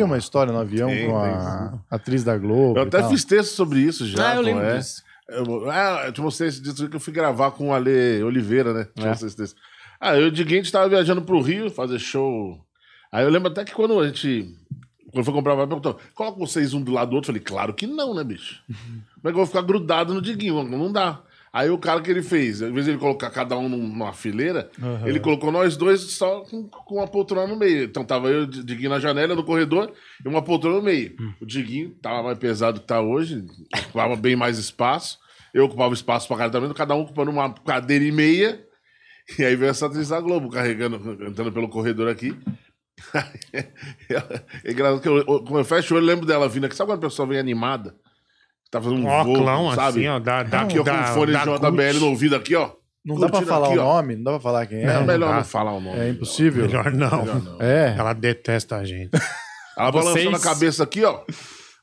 tem uma história no avião tem, com a tem. atriz da Globo. Eu até fiz texto sobre isso já. Ah, eu lembro é? disso. Eu, ah, eu te mostrei esse disco que eu fui gravar com o Ale Oliveira, né? É. Ah, eu e o Diguinho, a gente tava viajando pro Rio fazer show. Aí eu lembro até que quando a gente. Quando foi comprar, perguntou: coloca vocês um do lado do outro. Eu falei, claro que não, né, bicho? Como é que eu vou ficar grudado no Diguinho? Não dá. Aí o cara que ele fez, ao invés de ele colocar cada um numa fileira, uhum. ele colocou nós dois só com, com, uma poltrona no meio. Então tava eu, o Diguinho na janela, no corredor, e uma poltrona no meio. Hum. O Diguinho tava mais pesado que tá hoje, ocupava bem mais espaço. Eu ocupava espaço pra cara também, cada um ocupando uma cadeira e meia. E aí veio essa atriz da Globo carregando, entrando pelo corredor aqui. é engraçado que eu, eu, quando eu fecho o olho, eu lembro dela vindo aqui. Sabe quando a pessoa vem animada? Tá fazendo um óculão, voo, sabe? assim, ó. Dá, dá, aqui, ó, dá, com fone de JBL no ouvido aqui, ó. Não dá pra falar aqui, o nome, não dá pra falar quem é. Não, melhor não, não falar o nome. É impossível. Melhor não. Melhor não. É. Ela detesta a gente. Ela Vocês... na a cabeça aqui, ó.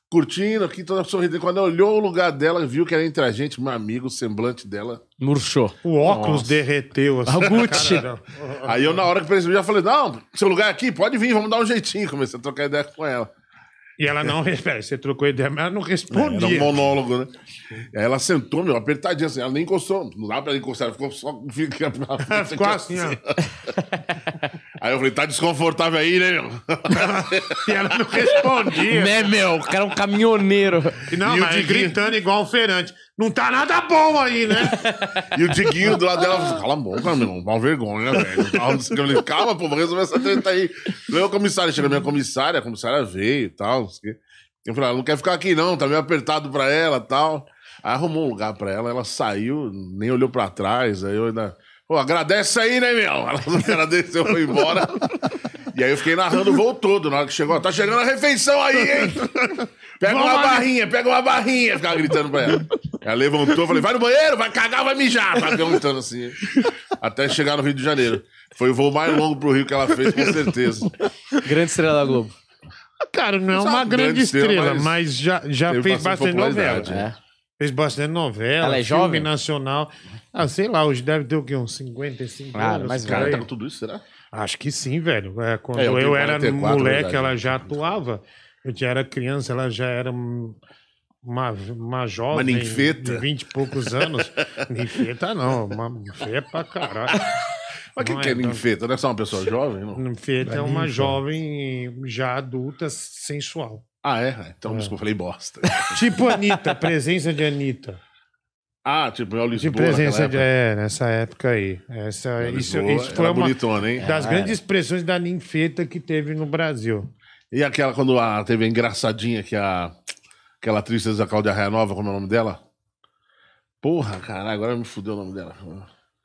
Curtindo aqui, toda sorrindo Quando ela olhou o lugar dela, viu que era entre a gente, meu amigo, o semblante dela. Murchou. O óculos Nossa. derreteu. Assim, a Gucci. Aí eu, na hora que percebi, já falei: não, seu lugar é aqui, pode vir, vamos dar um jeitinho. Comecei a trocar ideia com ela. E ela não responde. Você trocou ideia, mas ela não respondia. Era um monólogo, né? Aí ela sentou, meu, apertadinha assim. Ela nem encostou. Não dá pra encostar. Ficou só... Ficou assim, ó. Assim. Aí eu falei, tá desconfortável aí, né, meu? e ela não respondia. Né, meu? O cara é um caminhoneiro. E não, e mas Diguinho... gritando igual um feirante. Não tá nada bom aí, né? e o Diguinho do lado dela, cala a boca, meu irmão. Mal vergonha, velho. Eu falei, calma, pô, vou resolver essa treta aí. Aí o comissário, chega a minha comissária, a comissária veio e tal. Eu falei, ela ah, não quer ficar aqui não, tá meio apertado pra ela e tal. Aí arrumou um lugar pra ela, ela saiu, nem olhou pra trás, aí eu ainda... Pô, agradece aí, né, meu? Ela não agradeceu, foi embora. E aí eu fiquei narrando o voo todo. Na hora que chegou, tá chegando a refeição aí, hein? Pega Vamos uma né? barrinha, pega uma barrinha. Ficava gritando pra ela. Ela levantou, falei, vai no banheiro, vai cagar, vai mijar. Ficava perguntando assim. Até chegar no Rio de Janeiro. Foi o voo mais longo pro Rio que ela fez, com certeza. Grande estrela da Globo. Cara, não é uma grande, grande estrela, mas, mas já, já fez bastante novela. Né? É. Fez bastante novela, Ela é filme jovem? nacional. Ah, sei lá, hoje deve ter o quê? Uns 55 Claro, anos. mas Cara, tá com tudo isso, será? Acho que sim, velho. É, quando É, eu eu, era 44, moleque, verdade. ela já atuava. Eu já era criança, ela já era um- uma, uma jovem. ninfeta. De 20 e poucos anos. ninfeta não, uma feia pra caralho. Mas o que é, é ninfeta? Não é só uma pessoa jovem, não? Ninfeta é, é uma jovem já adulta, sensual. Ah, é? é. Então, eu é. desculpa, falei bosta. tipo Anitta, presença de Anitta. Ah, tipo, é o Lisboa. De presença de, é, nessa época aí. Essa, é, isso, isso foi uma bonitona, hein? das é. grandes expressões da ninfeta que teve no Brasil. E aquela quando a, teve a engraçadinha que a aquela atriz da Cláudia Raia Nova, como é o nome dela? Porra, caralho, agora me fudeu o nome dela.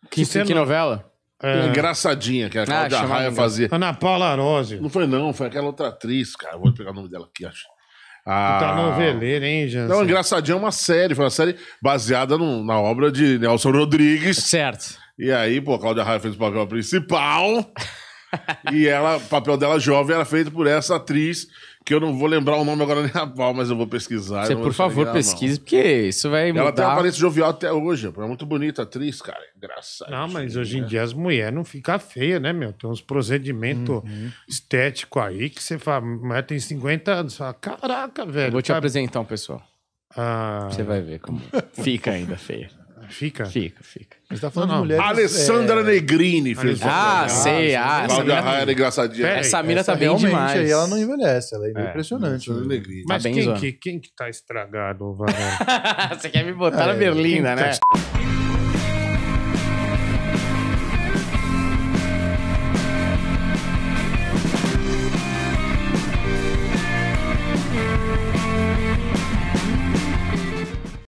Que, que, que novela? É. Engraçadinha, que é ah, a Cláudia ah, Raia fazia. Ana Paula Arose. Não foi, não, foi aquela outra atriz, cara. Vou pegar o nome dela aqui, acho. Ah, tá noveleira, hein, Jansen? Não, engraçadinha é uma série, foi uma série baseada no, na obra de Nelson Rodrigues. Certo. E aí, pô, a Cláudia Raia fez o papel principal e ela, o papel dela jovem era feito por essa atriz, que eu não vou lembrar o nome agora nem a pau, mas eu vou pesquisar. Você, por favor, pesquise, porque isso vai ela mudar. Ela tem uma aparência jovial até hoje, é muito bonita a atriz, cara. É engraçado. Não, mas hoje em né? dia as mulheres não ficam feias, né, meu? Tem uns procedimentos uhum. estéticos aí que você fala, mas tem 50 anos, você fala, caraca, velho. Eu vou te apresentar um pessoal. Ah... Você vai ver como fica ainda feia. Fica? Fica, fica. Você tá falando não, não. de mulheres... Alessandra é... Negrini fez Ah, sei. Ah, essa Cláudia Raia é engraçadinha. Essa mina tá bem demais. Aí ela não envelhece, ela é, é impressionante. Alessandra Negrini. Tá Mas tá quem, que, quem que tá estragado, Você quer me botar ah, na é. berlinda, tá né? Tá...